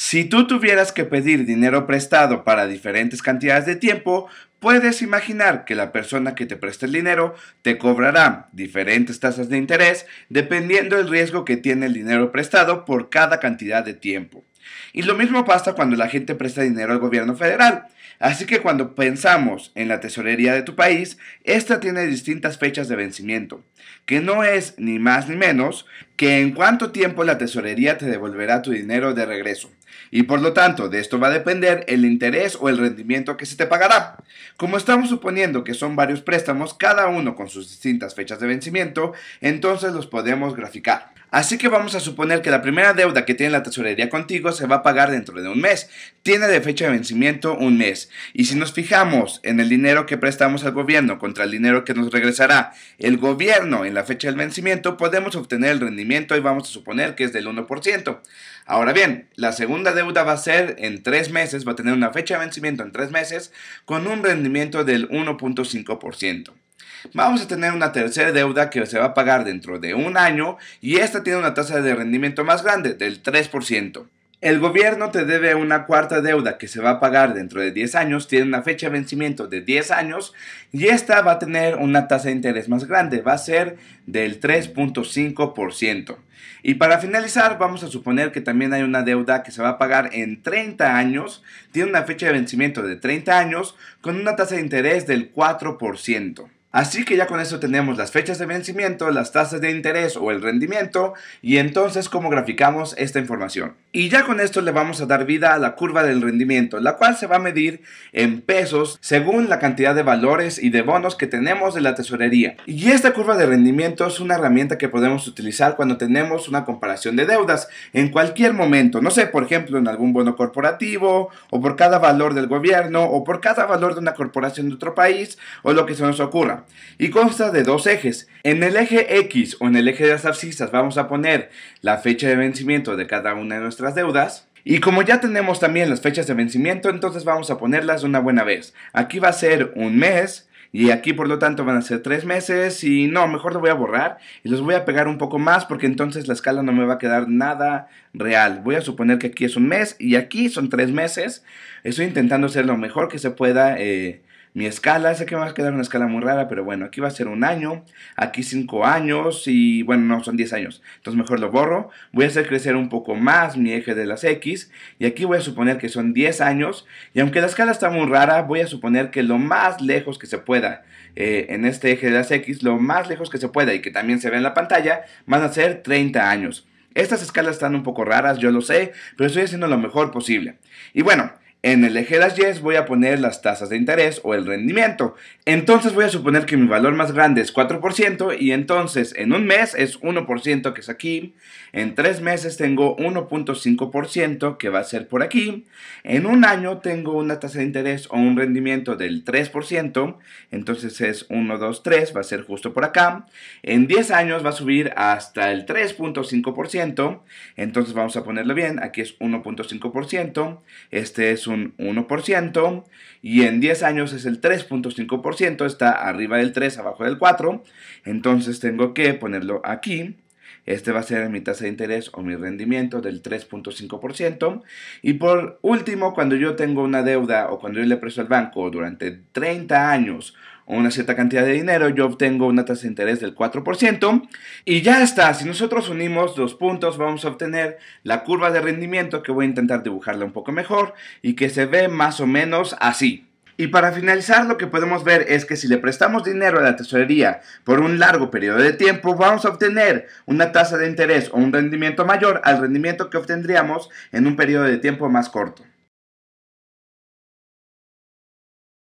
Si tú tuvieras que pedir dinero prestado para diferentes cantidades de tiempo, puedes imaginar que la persona que te presta el dinero te cobrará diferentes tasas de interés dependiendo del riesgo que tiene el dinero prestado por cada cantidad de tiempo. Y lo mismo pasa cuando la gente presta dinero al gobierno federal. Así que cuando pensamos en la tesorería de tu país, esta tiene distintas fechas de vencimiento, que no es ni más ni menos que en cuánto tiempo la tesorería te devolverá tu dinero de regreso y por lo tanto de esto va a depender el interés o el rendimiento que se te pagará. Como estamos suponiendo que son varios préstamos, cada uno con sus distintas fechas de vencimiento, entonces los podemos graficar. Así que vamos a suponer que la primera deuda que tiene la tesorería contigo se va a pagar dentro de un mes. Tiene de fecha de vencimiento un mes. Y si nos fijamos en el dinero que prestamos al gobierno contra el dinero que nos regresará el gobierno en la fecha del vencimiento, podemos obtener el rendimiento y vamos a suponer que es del 1%. Ahora bien, la segunda deuda va a ser en tres meses, va a tener una fecha de vencimiento en tres meses con un rendimiento del 1.5% vamos a tener una tercera deuda que se va a pagar dentro de un año y esta tiene una tasa de rendimiento más grande, del 3%. El gobierno te debe una cuarta deuda que se va a pagar dentro de 10 años, tiene una fecha de vencimiento de 10 años y esta va a tener una tasa de interés más grande, va a ser del 3.5%. Y para finalizar, vamos a suponer que también hay una deuda que se va a pagar en 30 años, tiene una fecha de vencimiento de 30 años con una tasa de interés del 4%. Así que ya con eso tenemos las fechas de vencimiento, las tasas de interés o el rendimiento y entonces cómo graficamos esta información. Y ya con esto le vamos a dar vida a la curva del rendimiento, la cual se va a medir en pesos según la cantidad de valores y de bonos que tenemos de la tesorería. Y esta curva de rendimiento es una herramienta que podemos utilizar cuando tenemos una comparación de deudas en cualquier momento, no sé, por ejemplo, en algún bono corporativo o por cada valor del gobierno o por cada valor de una corporación de otro país o lo que se nos ocurra y consta de dos ejes. En el eje X o en el eje de las abscisas vamos a poner la fecha de vencimiento de cada una de nuestras deudas. Y como ya tenemos también las fechas de vencimiento, entonces vamos a ponerlas de una buena vez. Aquí va a ser un mes, y aquí por lo tanto van a ser tres meses y no, mejor lo voy a borrar y los voy a pegar un poco más porque entonces la escala no me va a quedar nada real. Voy a suponer que aquí es un mes y aquí son tres meses. Estoy intentando hacer lo mejor que se pueda eh, mi escala. Sé que me va a quedar una escala muy rara, pero bueno, aquí va a ser un año, aquí cinco años y bueno, no, son 10 años. Entonces mejor lo borro. Voy a hacer crecer un poco más mi eje de las X y aquí voy a suponer que son 10 años y aunque la escala está muy rara, voy a suponer que lo más lejos que se pueda eh, en este eje de las X, lo más lejos que se pueda y que también se ve en la pantalla, van a ser 30 años. Estas escalas están un poco raras, yo lo sé, pero estoy haciendo lo mejor posible. Y bueno, en el eje de las 10 voy a poner las tasas de interés o el rendimiento. Entonces voy a suponer que mi valor más grande es 4% y entonces en un mes es 1% que es aquí. En tres meses tengo 1.5% que va a ser por aquí. En un año tengo una tasa de interés o un rendimiento del 3%. Entonces es 1, 2, 3, va a ser justo por acá. En 10 años va a subir hasta el 3.5%. Entonces vamos a ponerlo bien. Aquí es 1.5%. Este es un 1% y en 10 años es el 3.5%, está arriba del 3, abajo del 4. Entonces tengo que ponerlo aquí. Este va a ser mi tasa de interés o mi rendimiento del 3.5%. Y por último, cuando yo tengo una deuda o cuando yo le presto al banco durante 30 años una cierta cantidad de dinero, yo obtengo una tasa de interés del 4%. Y ya está, si nosotros unimos los puntos, vamos a obtener la curva de rendimiento que voy a intentar dibujarla un poco mejor y que se ve más o menos así. Y para finalizar, lo que podemos ver es que si le prestamos dinero a la tesorería por un largo periodo de tiempo, vamos a obtener una tasa de interés o un rendimiento mayor al rendimiento que obtendríamos en un periodo de tiempo más corto.